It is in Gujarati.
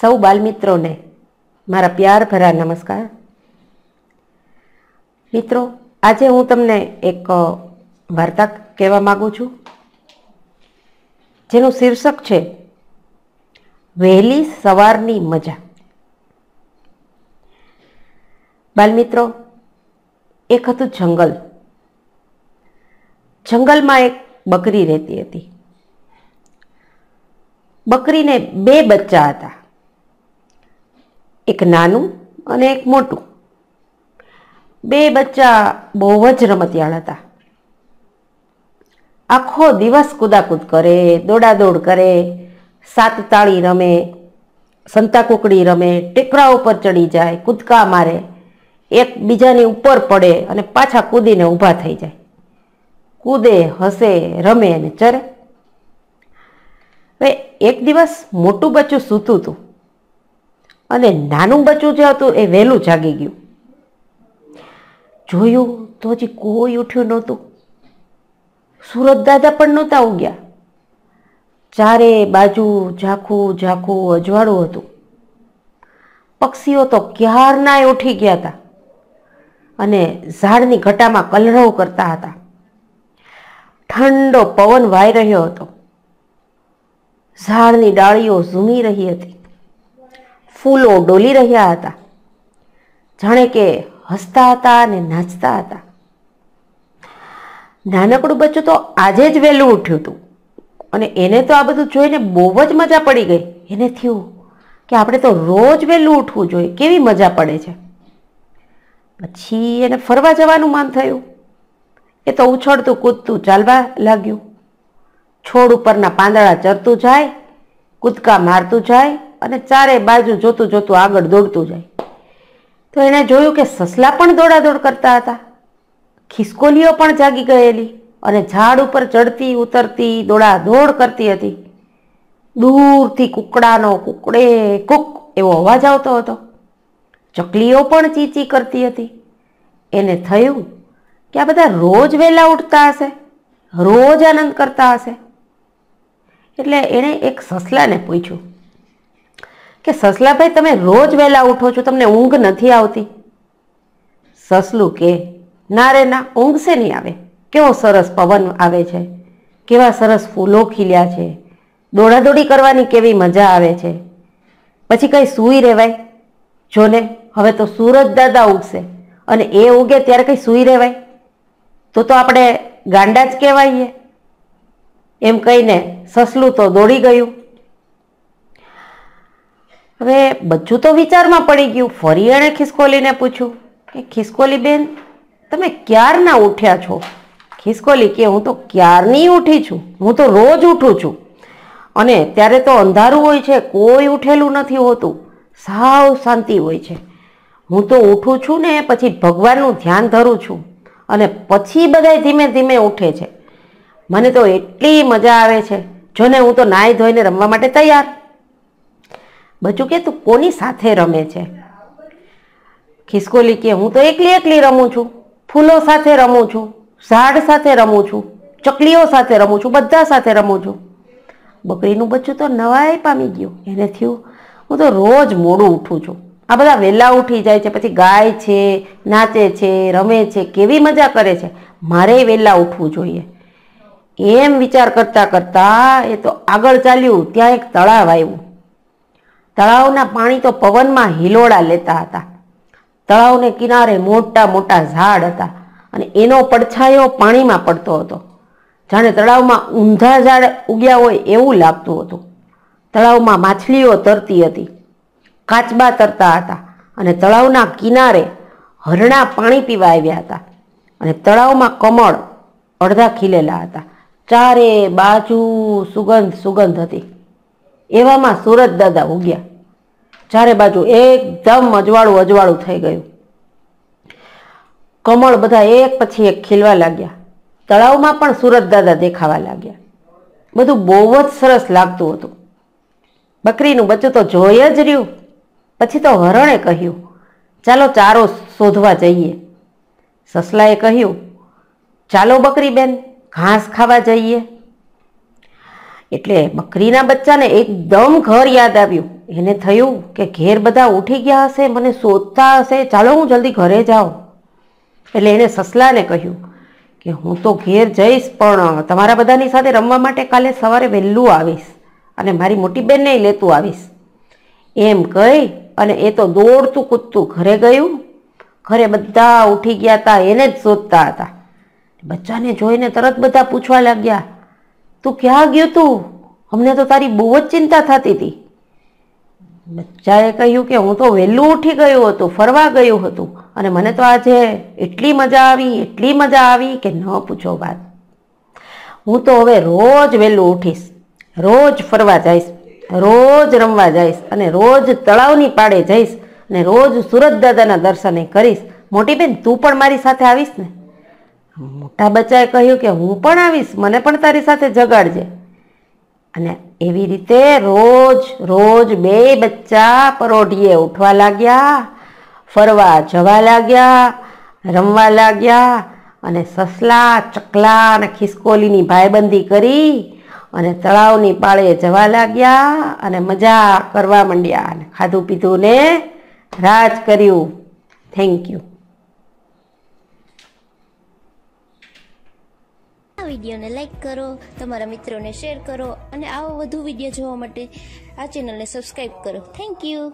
સૌ બાલમિત્રોને મારા પ્યાર ભરા નમસ્કાર મિત્રો આજે હું તમને એક વાર્તા કહેવા માગું છું જેનું શીર્ષક છે વહેલી સવારની મજા બાલમિત્રો એક હતું જંગલ જંગલમાં એક બકરી રહેતી હતી બકરીને બે બચ્ચા હતા એક નાનું અને એક મોટું બે બચ્ચા બહુ જ રમતિયાળ હતા આખો દિવસ કૂદાકૂદ કરે દોડાદોડ કરે સાત તાળી રમે સંતાકુકડી રમે ટેકરા ઉપર ચડી જાય કૂદકા મારે એકબીજાની ઉપર પડે અને પાછા કૂદીને ઊભા થઈ જાય કૂદે હસે રમે અને ચરે હવે એક દિવસ મોટું બચ્ચું સૂતું હતું અને નાનું બચ્ચું જે હતું એ વહેલું જાગી ગયું જોયું તો હજી કોઈ ઉઠ્યું નહોતું સુરત દાદા પણ નહોતા ઉગ્યા ચારે બાજુ ઝાખું ઝાખું અજવાળું હતું પક્ષીઓ તો ક્યારનાય ઉઠી ગયા હતા અને ઝાડની ઘટામાં કલરવ કરતા હતા ઠંડો પવન વાઈ રહ્યો હતો ઝાડની ડાળીઓ ઝૂમી રહી હતી ફૂલો ડોલી રહ્યા હતા જાણે કે હસતા હતા અને નાચતા હતા નાનકડું બચ્ચું તો આજે જ વહેલું ઉઠ્યું હતું અને એને તો આ બધું જોઈને બહુ જ મજા પડી ગઈ એને થયું કે આપણે તો રોજ વહેલું ઉઠવું જોઈએ કેવી મજા પડે છે પછી એને ફરવા જવાનું મન થયું એ તો ઉછળતું કૂદતું ચાલવા લાગ્યું છોડ ઉપરના પાંદડા ચરતું જાય કૂદકા મારતું જાય અને ચારેય બાજુ જોતું જોતું આગળ દોડતું જાય તો એણે જોયું કે સસલા પણ દોડાદોડ કરતા હતા ખિસકોલીઓ પણ જાગી ગયેલી અને ઝાડ ઉપર ચડતી ઉતરતી દોડાદોડ કરતી હતી દૂરથી કૂકડાનો કુકડે કૂક એવો અવાજ આવતો હતો ચકલીઓ પણ ચીચી કરતી હતી એને થયું કે આ બધા રોજ વહેલા ઉઠતા હશે રોજ આનંદ કરતા હશે એટલે એણે એક સસલાને પૂછ્યું કે સસલાભાઈ તમે રોજ વહેલા ઉઠો છો તમને ઊંઘ નથી આવતી સસલું કે ના રે ના ઊંઘ છે નહીં આવે કેવો સરસ પવન આવે છે કેવા સરસ ફૂલો ખીલ્યા છે દોડાદોડી કરવાની કેવી મજા આવે છે પછી કંઈ સૂઈ રહેવાય જોને હવે તો સૂરજ દાદા ઉગશે અને એ ઉગે ત્યારે કંઈ સૂઈ રહેવાય તો તો આપણે ગાંડા જ કહેવાઈએ એમ કહીને સસલું તો દોડી ગયું હવે બધું તો વિચારમાં પડી ગયું ફરી એણે ખિસકોલીને પૂછ્યું કે ખિસકોલી બેન તમે ક્યારના ઉઠ્યા છો ખિસકોલી કે હું તો ક્યારની ઉઠી છું હું તો રોજ ઉઠું છું અને ત્યારે તો અંધારું હોય છે કોઈ ઉઠેલું નથી હોતું સાવ શાંતિ હોય છે હું તો ઉઠું છું ને પછી ભગવાનનું ધ્યાન ધરું છું અને પછી બધા ધીમે ધીમે ઉઠે છે મને તો એટલી મજા આવે છે જોને હું તો નાહી ધોઈને રમવા માટે તૈયાર બચ્ચું કે તું કોની સાથે રમે છે ખિસકોલી કે હું તો એકલી એકલી રમું છું ફૂલો સાથે રમું છું ઝાડ સાથે રમું છું ચકલીઓ સાથે રમું છું બધા સાથે રમું છું બકરીનું બચ્ચું તો નવાઈ પામી ગયું એને થયું હું તો રોજ મોડું ઉઠું છું આ બધા વહેલા ઉઠી જાય છે પછી ગાય છે નાચે છે રમે છે કેવી મજા કરે છે મારે વહેલા ઉઠવું જોઈએ એમ વિચાર કરતાં કરતાં એ તો આગળ ચાલ્યું ત્યાં એક તળાવ આવ્યું તળાવના પાણી તો પવનમાં હિલોડા લેતા હતા તળાવને કિનારે મોટા મોટા ઝાડ હતા અને એનો પડછાયો પાણીમાં પડતો હતો જાણે તળાવમાં ઊંધા ઝાડ ઉગ્યા હોય એવું લાગતું હતું તળાવમાં માછલીઓ તરતી હતી કાચબા તરતા હતા અને તળાવના કિનારે હરણા પાણી પીવા આવ્યા હતા અને તળાવમાં કમળ અડધા ખીલેલા હતા ચારે બાજુ સુગંધ સુગંધ હતી એવામાં સુરત દાદા ઉગ્યા ચારે બાજુ એકદમ અજવાળું અજવાળું થઈ ગયું કમળ બધા એક પછી એક ખીલવા લાગ્યા તળાવમાં પણ સુરત દાદા દેખાવા લાગ્યા બધું બહુ જ સરસ લાગતું હતું બકરીનું બચ્ચું તો જોઈ જ રહ્યું પછી તો હરણે કહ્યું ચાલો ચારો શોધવા જઈએ સસલાએ કહ્યું ચાલો બકરી બેન ઘાસ ખાવા જઈએ એટલે બકરીના બચ્ચાને એકદમ ઘર યાદ આવ્યું એને થયું કે ઘેર બધા ઉઠી ગયા હશે મને શોધતા હશે ચાલો હું જલ્દી ઘરે જાઉં એટલે એને સસલાને કહ્યું કે હું તો ઘેર જઈશ પણ તમારા બધાની સાથે રમવા માટે કાલે સવારે વહેલું આવીશ અને મારી મોટી બેનને લેતું આવીશ એમ કહી અને એ તો દોડતું કૂદતું ઘરે ગયું ઘરે બધા ઉઠી ગયા હતા એને જ શોધતા હતા બચ્ચાને જોઈને તરત બધા પૂછવા લાગ્યા તું ક્યાં ગયો તું અમને તો તારી બહુ જ ચિંતા થતી હતી બચ્ચાએ કહ્યું કે હું તો વહેલું ઉઠી ગયું હતું ફરવા ગયું હતું અને મને તો આજે એટલી મજા આવી એટલી મજા આવી કે ન પૂછો વાત હું તો હવે રોજ વહેલું ઉઠીશ રોજ ફરવા જઈશ રોજ રમવા જઈશ અને રોજ તળાવની પાડે જઈશ અને રોજ સુરત દાદાના દર્શને કરીશ મોટી બેન તું પણ મારી સાથે આવીશ ને મોટા બચ્ચાએ કહ્યું કે હું પણ આવીશ મને પણ તારી સાથે જગાડજે અને એવી રીતે રોજ રોજ બે બચ્ચા પરોઢીએ ઉઠવા લાગ્યા ફરવા જવા લાગ્યા રમવા લાગ્યા અને સસલા ચકલા અને ખિસકોલીની ભાઈબંધી કરી અને તળાવની પાળે જવા લાગ્યા અને મજા કરવા માંડ્યા અને ખાધું પીધું ને રાજ કર્યું થેન્ક યુ વિડીયોને લાઇક કરો તમારા મિત્રોને શેર કરો અને આવા વધુ વિડીયો જોવા માટે આ ચેનલને સબસ્ક્રાઈબ કરો થેન્ક યુ